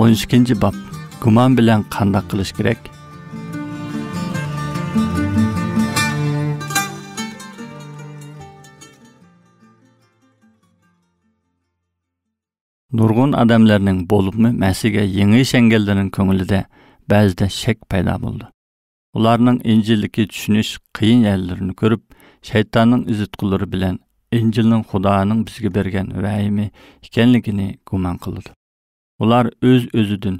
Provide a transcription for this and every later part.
o'n ikkinchi bab. gumon bilan qandoq qilish kerak nurg'un odamlarning bo'libmi masiga yangi shangallarning ko'nglida ba'zida shak paydo bo'ldi ularning injillikka tushunish qiyin yerlarini ko'rib shaytonning izitqulari bilan injilning xudoning bizga bergan vahimi ekanligini gumon qildi Олар өз өзідін,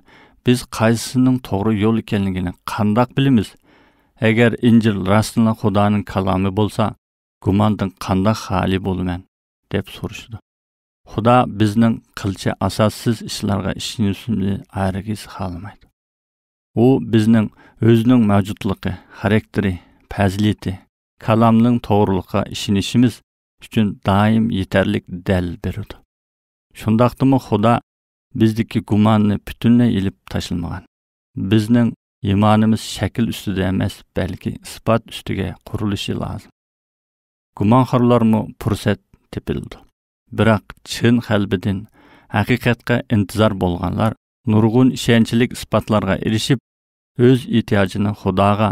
біз қайсының тоғыры ел екенлігіні қандақ біліміз. Әгер инжір растына Құданың қаламы болса, гумандың қандақ хали болымен, деп сұрышды. Құда бізнің қылчы асасыз ішіларға ішін үсінді айрығыз қалымайды. О, бізнің өзінің мәжұтлықы, харектері, пәзілеті, қаламның тоғырлыққа ішін ішіміз үшін дайым етерлік дәл беруді. Шындақтымы Құда bizniki gumanni butunlay ilib tashlamagan bizning imonimiz shakl ustida emas balki isbot ustiga qurilishi lozim gumonxorlarmi fursat tepildi biroq chin qalbidan haqiqatga intizor bo'lganlar nurg'un ishonchlik isbotlarga erishib o'z ehtiyojini xudoga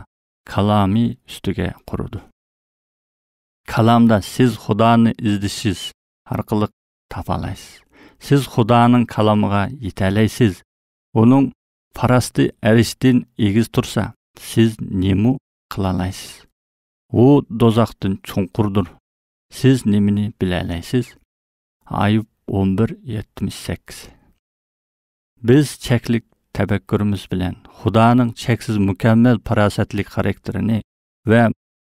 kalomiy ustiga qurdi kalamda siz xudoni izlashingiz orqali topa olasiz сіз Құданың қаламыға еталайсыз. оның парасты әрістен егіз тұрса сіз нему қылалайсыз о дозақтың чұңқұрдыр сіз неміні біле айып 11.78 біз чәклік тәбәккүріміз білен Құданың чексіз мүкәммел парасәтлік характеріне вә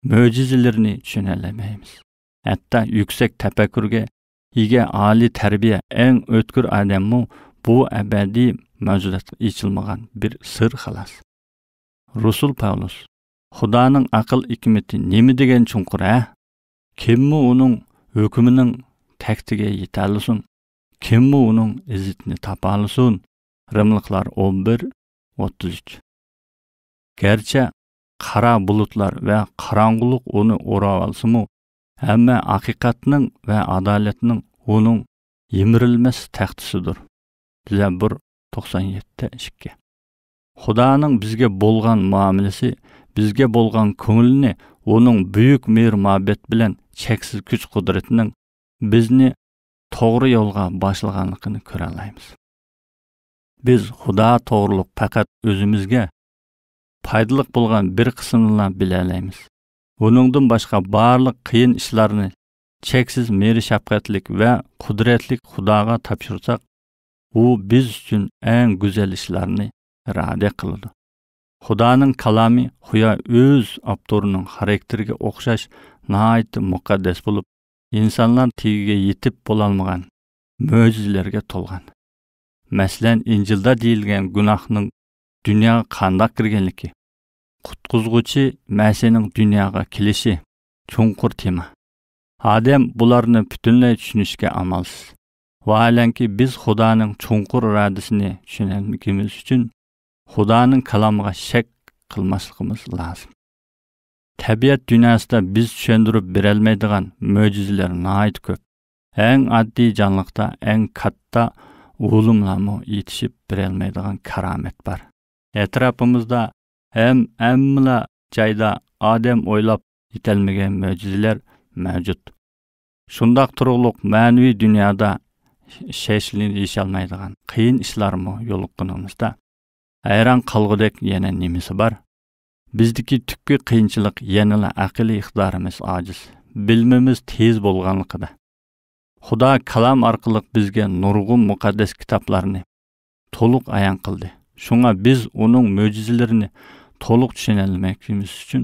мөжізілеріне түсіне алмаймыз әтта yüksek тәпәкүрге Иге али тәрбие, әң өткір адаммы бұ әбәди мәжүләтке ичилмаган бір сыр халас. Rusul Павлус Худаның ақыл икмети немі деген чұңқыр, ә? Кеммі оның өкімінің тәктіге етәлісін? Кеммі оның ізітіні тапалысын? Рымлықлар 11-33 Герче қара бұлытлар вә қараңғылық оны орап алсымы, әмі ақиқатының вә адалетінің оның емірілмес тәқтісідір. Бізә бір 97-ті ішке. Құданың бізге болған мамілесі, бізге болған көңіліне оның бүйік мейір мабет білен чексіз күч құдыретінің бізіне тоғыры елға башылғанлықыны көр Біз Құда тоғырлық пәкәт өзімізге пайдылық болған бір қысынына біле Оныңдың башқа барлық қиын ішларыны чексіз мері шапқатлік вә құдіретлік құдаға тапшырсақ, о, біз үшін ән гүзел ішларыны раде қылыды. Худаның калами құя өз апторының характерге оқшаш наайты мұқадес болып, инсанлар тегіге етіп болалмыған, мөзізілерге толған. Мәсілен, инжылда дейілген күнахның дүния қанда кіргенлікке, құтқызғучы мәсенің дүнияға келеші чоңқур тема адам бұларны бүтінлей түсінішке амалсыз вайләнки біз худаның радісіне радысыны түсінемігіміз үшін худаның каламыға шәк қылмаслығымыз лазым табиат дүниясыда біз түшендіріп бере алмайдыған мөжізелер көп Әң адди жанлықта ән қатта улымламу етішіп карамет бар Әтрапымызда әм әммілі жайда адем ойлап жетелмеген мөжизелер мәвжүд шундак туруглук алмайдыған, қиын қиын кыйын елік күніңізді. айран қалғыдек ені немесі бар Біздікі түкі қиыншылық янала әқілі иқтарымыз ажыз. Білміміз тез да. Худа калам арқылық бізге нұрғым мұқадес китапларны толық аян қылды. шуңа біз оның мөжизелерин to'liq tushunolmayligimiz uchun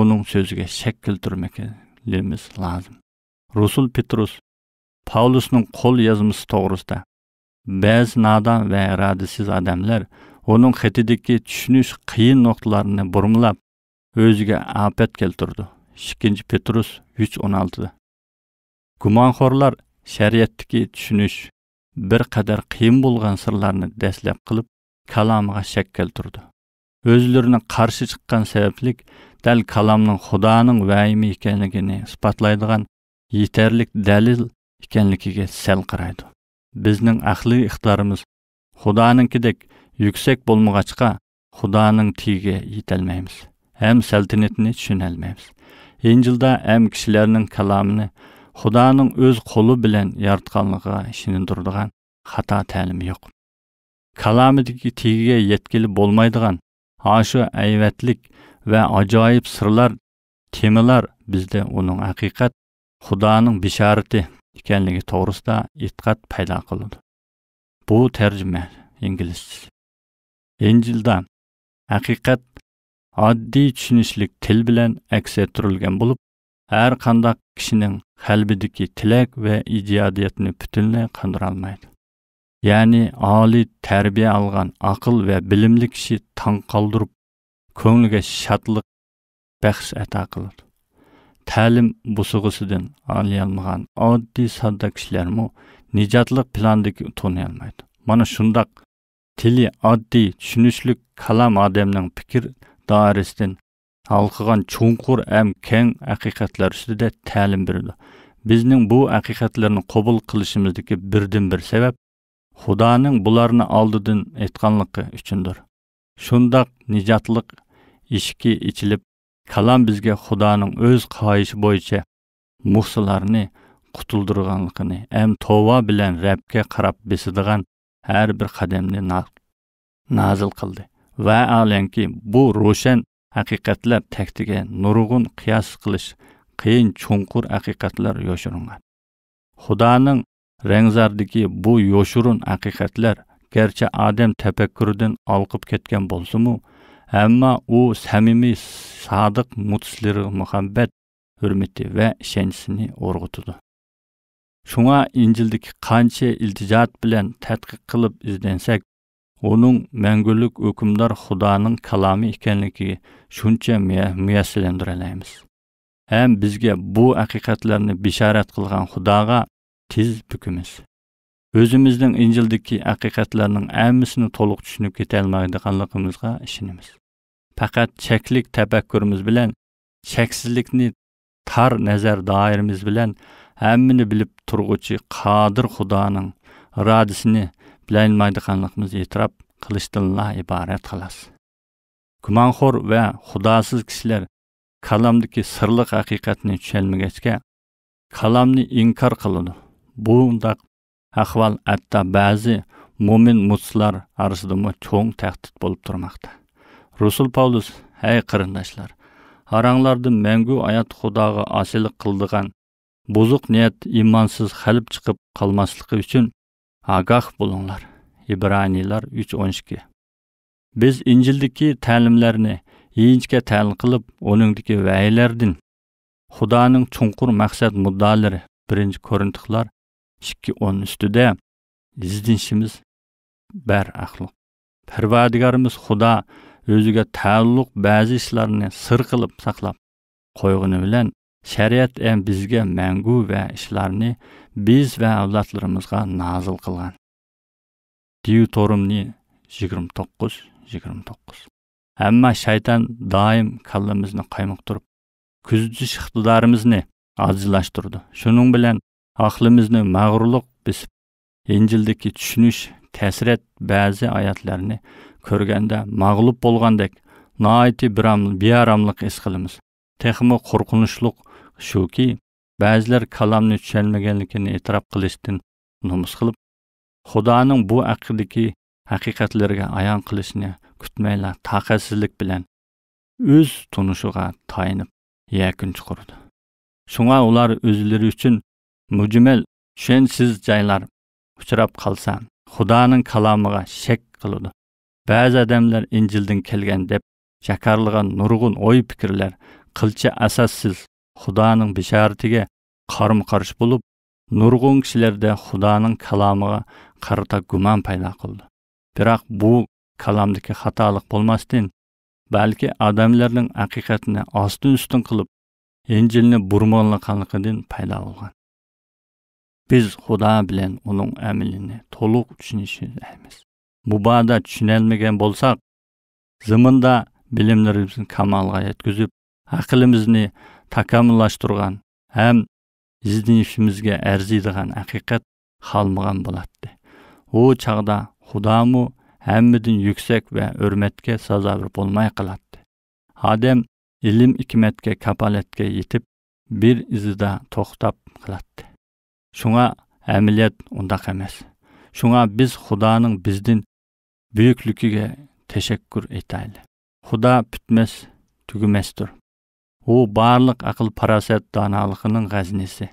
uning so'ziga shak keltirmaganligimiz lozim rusul petrus pavlusning qo'l yozmasi to'g'risida ba'zi nodon va irodasiz odamlar uning xatidagi tushunish qiyin nuqtalarini burmlab o'ziga ofat keltirdi 2. petrus 316 o'n oltida gumonxo'rlar shariatdagi tushunish bir qadar qiyin bo'lgan sirlarni dastlab qilib kalomiga shak keltirdi өзлеріне қарсы шыққан себеплік дәл каламның құданың уәйімі екенлігіне сұпатлайдыған етерлік дәлел екенлігіге сәл қарайды біздің ақли ықтарымыз құданыңкідек жүксек болмағачқа құданың тиге ете алмаймыз әм сәлтінетіне түсіне алмаймыз енжылда әм кішілерінің каламыны құданың өз қолы білен яратқанлығыға дұрдыған хата тәлімі жоқ каламыдегі тиге еткелі болмайдыған oshu ayvatlik va ajoyib sirlar temalar bizda uning haqiqat xudoning bishorati ekanligi to'g'risida e'tiqod paydo qiladi bu tarjima inglizchasi injilda haqiqat oddiy tushunishlik til bilan aks ettirilgan bo'lib har қандай kishining qalbidagi tilak va ijodiyatni butunlay qondira olmaydi яғни али тәрбие алған ақыл вә білімлі кіші таң қалдырып көңілге шатлық бәхш әта қылыр тәлім бұсығысыден али алмаған оддий садда кішілермо нижатлық планды тоны алмайды мана шұндақ тілі адді түсінішлік қалам адамның пікір дарисден алқыған чуңқур әм кең ақиқатлар үстіде тәлім берді біздің бұ ақиқатларны қобыл қылышымыздыкі бірден бір себеп Худаның бұларыны алдыдын айтқанлыққы үшіндір. Шұндақ нежатлық ішке ішіліп, калам бізге Худаның өз қайышы бойынша мұқсыларыны құтылдырғанлықыны, әм това білән рәпке қарап бесідіған әр бір қадемді назыл қылды. Вә әлен бұ рушен әқиқатлар тәктіге нұрығын қияс қылыш, қиын чонқур әқиқатлар ешірінған. Худаның rangzardiki bu yoshurun haqiqatlar garchi odam tafakkuridan olqib ketgan bo'lsimu ammo u samimiy sodiq mutislir muhabbat hurmati va ishonchini o'rg'itadi shunga injildagi qancha iltijot bilan tadqiq qilib izlansak uning mangulik hukmdor xudoning kalomi ekanligi shuncha muyassilandirolamiz ham bizga bu haqiqatlarni bishorat qilgan xudoga tez bukimiz o'zimizning injildagi haqiqatlarning hammasini to'liq tushunib ketolmaydiganligimizga ishonamiz faqat chaklik tafakkurimiz bilan cheksizlikni tar nazar doiramiz bilan hammani bilib turg'uchi qodir xudoning irodasini bilolmaydiganligimizni e'tirof qilishdanla iborat xolos gumonxo'r va xudosiz kishilar kalamdagi sirliq haqiqatni tushunmagachga kalamni inkor qiladi бұндай ахвал әтта бәзі момин мұсылар арасында чоң тәхтіт болып тұрмақта. Русул Паулус, әй қырындашлар, араңларды мәңгі аят құдағы асылық қылдыған, бұзық ниет имансыз хәліп шығып қалмаслықы үшін ағақ болыңлар. Ибранилар 3.12 Біз инжілдікі тәлімлеріне еңшке тәлім қылып, оныңдікі вәйлердің, Худаның чұңқыр мәқсәт мұддалары, бірінші көрінтіқлар, ikki o'n ustida izlanishimiz bar axloq parvardigorimiz xudo o'ziga taalluq ba'zi ishlarni sir qilib saqlab qo'yg'ini bilan shariat ham bizga mangu va ishlarni biz va avlodlarimizga nozil qilgan diutorumni to'qqiz yigirma to'qqiz ammo shayton doim kallamizni qaymoqtirib kuzatish iqtidorimizni ojizlashtirdi shuning bilan aklımızını mag'rurlik besip İncil'deki tushunish təsrət ba'zi oyatlarni ko'rganda mag'lub bo'lgandek naiti bir is his qılımız. Texmi shuki ba'zilar kalamni düşənməyənligini e'tirof qilishdən nomus qilib xudoning bu haqidagi haqiqatlarga ayon qilishni kutmaylar taqatsizlik bilan o'z tunushiga tayinib yakun chiqurdi shunga ular o'zlari uchun мүжімел сіз жайлар ұшырап қалсаң, Худаның каламыға шек қылуды. бәз адамдар инжилдің келген деп жакарлыған нұрғын ой пікірлер қылча асассыз Худаның бишартиге қарым қарыш болып нұрғын кишилерде құданың қаламыға қарыта гуман пайда қылды бірақ бұл каламдыкі хаталық болмастын бәлки адамдардың ақиқатына астын үстін қылып инжилні бұрмонлықанлыкыден пайда болған Biz білен оның унун амилини толук түшүнүшүбүз. Бұбада түшүнөлмөгөн болсақ, зымында билимдерибизди камалга жеткизип, акылыбызды такамиллаштырган һәм изденишибизге арзыйдыган әқиқат қалмыған болот. О чағда Худа му һәммидин yüksek ва сазар сазабыр болмай калат. Адем илим икмәткә капалетке итеп, бир изида тоқтап калат. Шуңа әмілет ұндақ емес. Шуңа біз Құданың біздің бүйіклікіге тешеккүр етайлы. Құда бітмес, түгімес тұр. О, барлық ақыл парасет даналықының ғазінесі.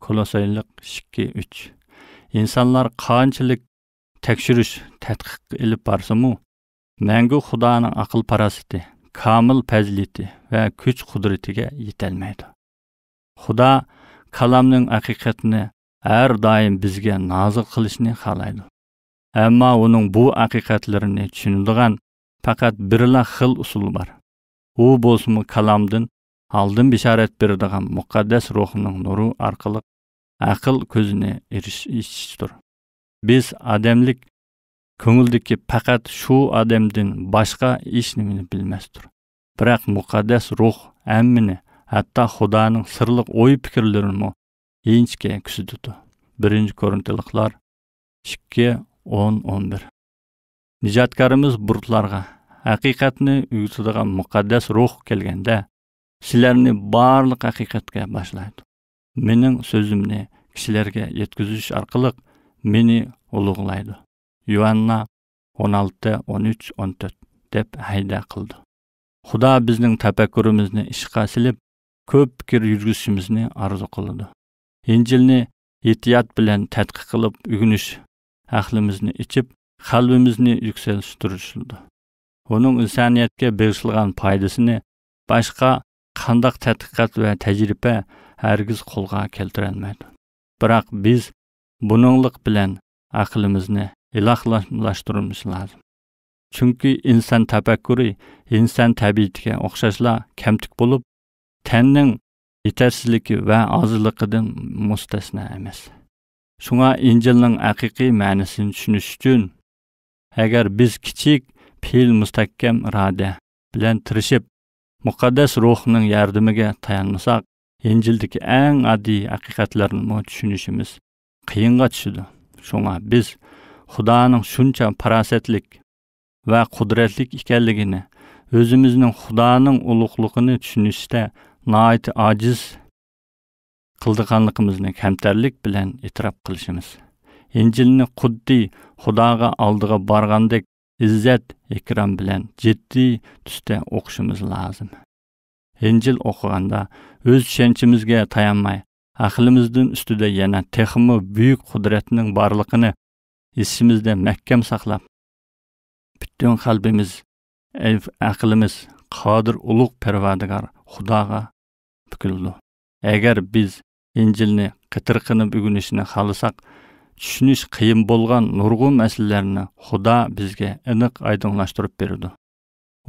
Колосайлық шікке үч. Инсанлар қаңчылық тәкшіріш тәтқық іліп барсы му, мәңгі Құданың ақыл парасеті, камыл пәзілеті вә күч құдыретіге етелмейді. Худа қаламның ақиқетіне әр дайым бізге назық қылышыны қалайды. Әмма оның бұ ақиқатларыны түшіндіған пақат бірілі қыл ұсыл бар. О болсымы каламдың алдын бешарет бердіған мұқадес рухының нұру арқылық ақыл көзіне іш тұр. Біз адемлік көңілдікке пақат шу адемдің башқа еш немені білмес тұр. Бірақ мұқадес рух әммені, Құданың сырлық ой пікірлерін инчке кіші тұты. Бірінші көрінтіліқлар 2 11 Нижаткарымыз бұртларға, ақиқатны үйгізідіған мұқаддас рух келгенде, сілерні барлық ақиқатқа башлайды. Менің сөзімні кішілерге еткізіш арқылық мені олығылайды. Иоанна 16-13-14 деп хайда қылды. Худа біздің тәпәккүрімізді ішқа сіліп, көп пікір арзу қылды инжилни итият билан тадқиқ қилиб уғниш ахлимизни ичиб қалбимизни юксалиштиришди унинг инсониятга берилган пайдасини бошқа қандай тадқиқот ва тажриба ҳаргиз келтира олмайди. Бироқ биз бунинглик билан ақлимизни илоҳлаштиришимиз лозим чунки инсон тафаккури инсон табиитига ўхшашла камтик бўлиб таннинг yetarchiligi va ozliqidan mustasno emas shunga injilning haqiqiy ma'nosini tushunish uchun agar biz kichik fil mustahkam irada bilan tirishib muqaddas ruhning yordamiga tayanmasak injildagi eng oddiy haqiqatlarni tushunishimiz qiyinga tushadi shunga biz xudoning shuncha farosatlik va qudratlik ekanligini o'zimizning xudoning ulug'lig'ini tushunishda наайты ажиз кылдыганлыгыбызны камтарлык менен итирап кылышыбыз инжилни худди худага алдыга барғандық иззат экрам менен жетти түстө окушубуз лазым инжил оқығанда өз ишенчимизге таянмай акылыбыздын үстүдө яна техми бүйүк кудуретинин барлыгын исимизде мәккем саклап бүтүн қалбіміз, акылыбыз қадыр ұлық пәрвадығар Құдаға пікілді. Әгер біз инжіліне қытырқыны бүгінішіне қалысақ, түшініш қиым болған нұрғу мәсілеріні Құда бізге ұнық айдыңлаштырып берді.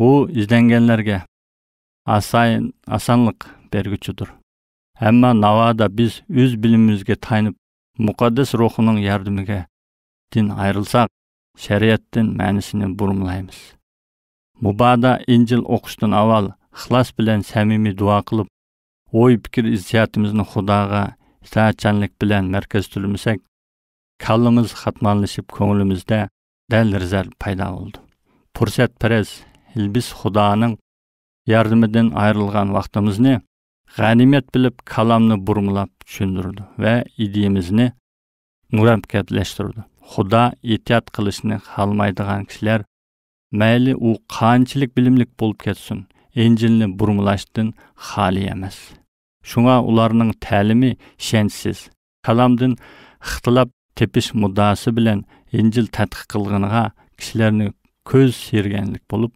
О, ізденгенлерге асайын, асанлық бергічудыр. Әмі навада біз өз білімімізге тайнып, мұқадыс рухының ярдымыға дин айрылсақ, шәриеттің мәнісіні бұрымлаймыз. Мұбада инжил оқыштын авал, хлас білен сәмімі дуа қылып, ой пікір ізсиятымыздың худаға сәатчанлік білен мәркез түрмісек, калымыз хатманлышып көңілімізді дәл різәл пайда болды. Пұрсет пірес, ілбіс худаның ярдымыден айрылған вақтымыз ғанимет біліп каламны бұрмылап түшіндірді вә идеямызны нұрап кәтілештірді. Худа етят қылышыны қалмайдыған кісілер мәйлі у қанчылық білімлік болып кетсін инжилні бұрынғылаштың хали емес шуңа оларның тәлімі шәнсіз Қаламдың ықтылап тепіш мұдасы білен инжил тәтқи қылғынға кішілеріні көз сергенлік болып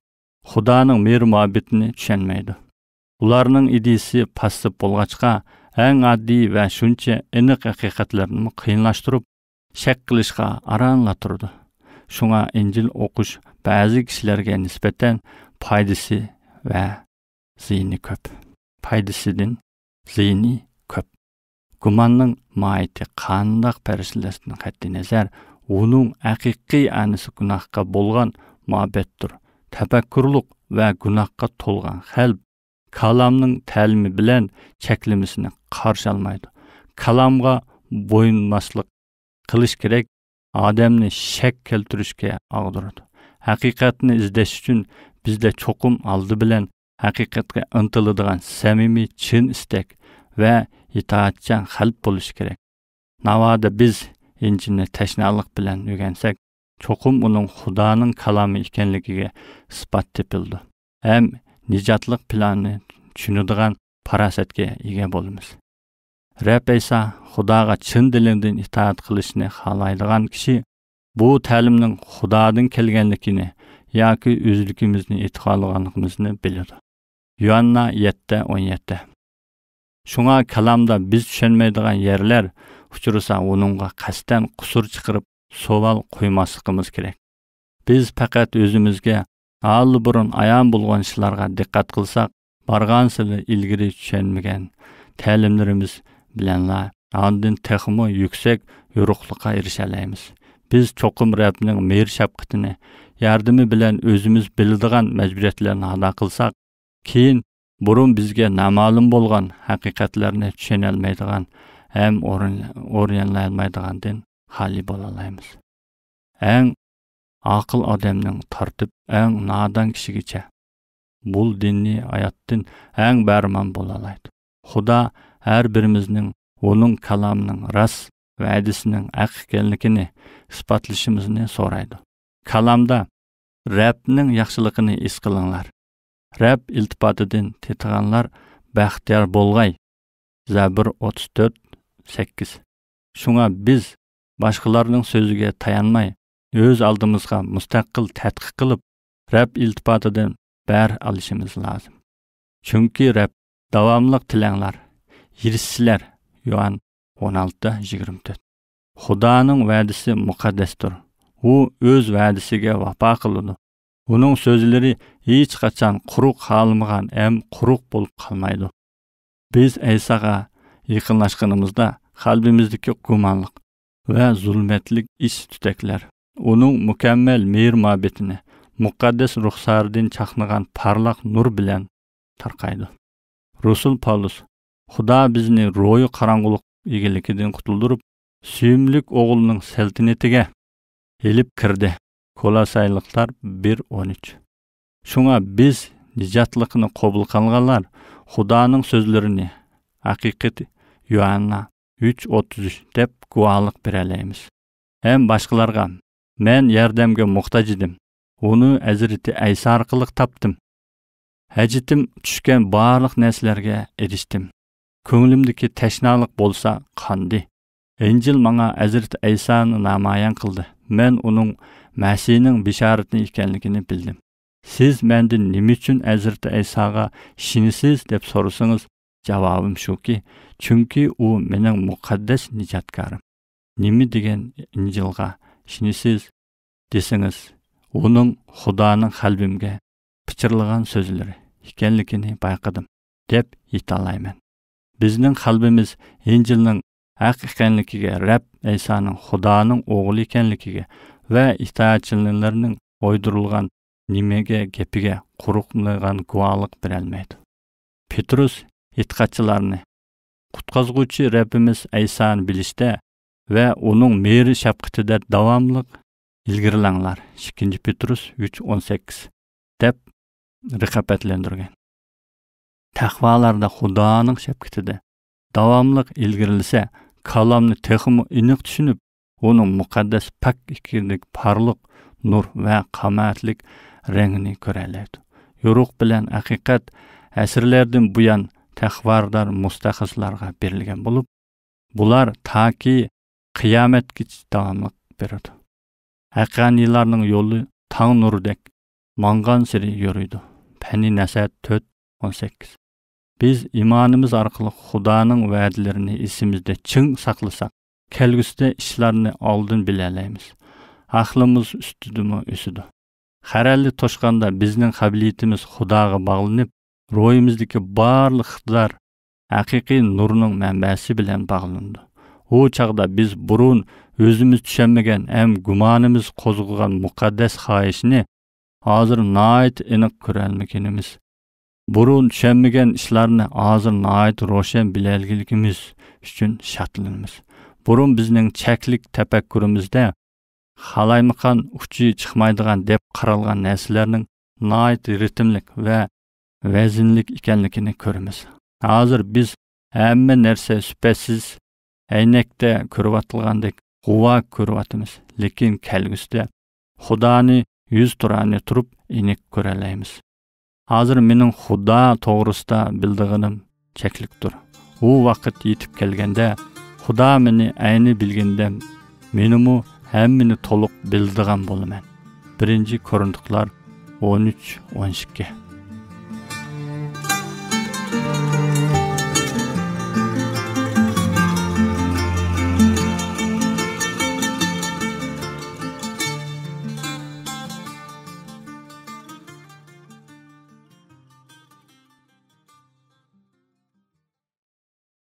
худаның мер мұабетіні түшенмейді Оларның идесі пасып болғачқа әң адди вә шүнче ініқ ақиқатларын қиынлаштырып шәк қылышқа аранла тұрды Шуңа İncil okuş bazı kişilerge nispeten пайдысы ve zihni көп. Paydasının zihni көп. Gumanның майты қандақ пәрісілесінің қатты нәзәр, оның әқиқи әнісі күнаққа болған мабет тұр. Тәпәккүрлік вә күнаққа толған хәлб, каламның тәлімі білән чәклімісіні қаршы алмайды. Каламға бойынмаслық қылыш керек odamni shak keltirishga og'diradi haqiqatni izlash uchun bizda cho'qim oldi bilan haqiqatga intiladigan samimiy chin istak va itoatchan qalb bo'lishi kerak navoda biz injilni tashnalik bilan o'rgansak cho'qim uning xudoning kalomi ekanligiga isbot tepildi ham nijotlik planni tushunadigan farosatga ega bo'lamiz Рәп Айса Құдаға чын діліңден итаат қылышыны қалайдыған кіші, бұл тәлімнің Құдадың келгенлікіне, яғы үзілікімізді итқалығанықымызды біледі. Юанна 7-17 Шуңа кәламда біз түшенмейдіған ерлер, ұшыруса оныңға қастан құсыр чықырып, совал қоймасықымыз керек. Біз пәкәт өзімізге алы бұрын аян болғаншыларға диққат қылсақ, барған сілі үлгірі түшенмеген тәлімдеріміз bilenler andın texmo yüksek yorukluğa erişeleymiz. Biz çokum Rabbinin mer şapkıtını, yardımı bilen özümüz bildiğen mecburiyetlerini ada kılsak, keyin burun bizge namalım bolgan hakikatlerini әм hem oryanlayalmaydiğen din hali bolalaymiz. Әң ақыл адамның тартып, әң надан кішігече. Бұл динни аяттын әң бәрман болалайды. Худа әрбіріміздің оның каламның рас уәдісінің ақ екенлігіне сорайды. сұрайды каламда рәбнің яқшылығыны іс қылыңлар рәб тетіғанлар бәқттер болғай зәбір 34-8. шуңа біз башқаларның сөзіге таянмай өз алдымызға мұстақыл тәтқы қылып рәп ілтипатыдан бәр алышымыз лазым чүнки рәб давамлық ерісшілер иоанн 16 алты жиырма вәдісі құданың тұр о өз вәдісіге вапа қылуды оның сөзлері ешқашан құрық қалмаған әм құрық болып қалмайды біз әйсаға иқынлашқанымызда қалбіміздікі күмәнлық вә зұлметлік іс түтәкілер оның мүкәммәл мейір мәбетіне мұқаддас рұқсардың шақнаған парлақ нұр білән тарқайды русул павлус Худа бизни рою караңгулук ийгиликиден кутулдуруп, сүйүмлүк огулунун селтинетиге элип кирди. Колосайлыктар 1:13. Шуңа біз нижатлыкны кабыл Худаның Худанын сөзлөрүн акыйкат Юанна 3:33 деп гуалык бере алабыз. Hem башкаларга мен ярдамга муктаж идим. Уну Әзіріті Айса аркылы таптым. Әжітім түшкен барлық нәрселерге ерістім көңілімдікі тәшналық болса қанды. Әнжіл маңа әзірт әйсаны намаян қылды. Мен оның мәсенің бішарытын екенлікіні білдім. Сіз мәнді немі үшін әзірт әйсаға шинісіз деп сорысыңыз, жауабым шуке, ке, чүнкі о менің мұқаддас нижаткарым. Немі деген әнжілға шинісіз десіңіз, оның құданың қалбімге пычырлыған сөзілері байқыдым деп еталаймен біздің қалбіміз Инжілінің әқ екенлікеге, Рәб Әйсаның Құданың оғылы екенлікеге вә итаатшылынларының ойдырылған немеге кепіге құрықлыған куалық бір әлмейді. Петрус итқатшыларыны құтқазғучы Рәбіміз Әйсаны білісті вә оның мейірі шапқыты дәт давамлық ілгірланлар. 2 Петрус 3.18 деп рықапәтлендірген тәхваларда Худаның шәпкетіді. Давамлық елгірілсе, қаламны тәхімі инік түшініп, оның мұқаддас пәк екендік парлық, нұр вә қаматлік рәңіні көрәләді. Юруқ білән әқиқат әсірлердің бұян тәхвардар мұстақызларға берілген болып, бұлар таки қиямет кетсі давамлық береді. Әқаниларның елі таң нұрдек, маңған сірі еріді. Пәні нәсәт 4, 18. Біз иманымыз арқылы Худаның вәділеріні ісімізді чың сақлысақ, кәлгісті ішіларыны алдын біле әлейміз. Ақылымыз үстіді үсіді. тошқанда біздің қабілетіміз Худағы бағылынып, ройымыздікі барлық қыдар әқиқи нұрының мәнбәсі білен бағылынды. О чағда біз бұрын өзіміз түшенмеген әм гуманымыз қозғыған мұқаддәс қайышыны азыр найт еніқ көрәлмекеніміз – бұрын түшенмеген ісларыны азыр найт рошен білелгілігіміз үшін шатылымыз. Бұрын біздің чәклік тәпәккүрімізді халаймықан ұқчы чықмайдыған деп қаралған нәсілерінің найт ритмлік вә вәзінлік икәнлікіні көріміз. Азыр біз әмі нәрсе сүпәсіз әйнекте көріп атылғандек құва көріп Лекен кәлгісті құданы юз тұраны тұрып енек көрәләйміз азыр менің худа тоғырыста білдігінім чәкілік тұр вақыт етіп келгенде худа мені әйні білгенде мені му әммені толық білдіған болымен бірінші көрінтіқлар 13-12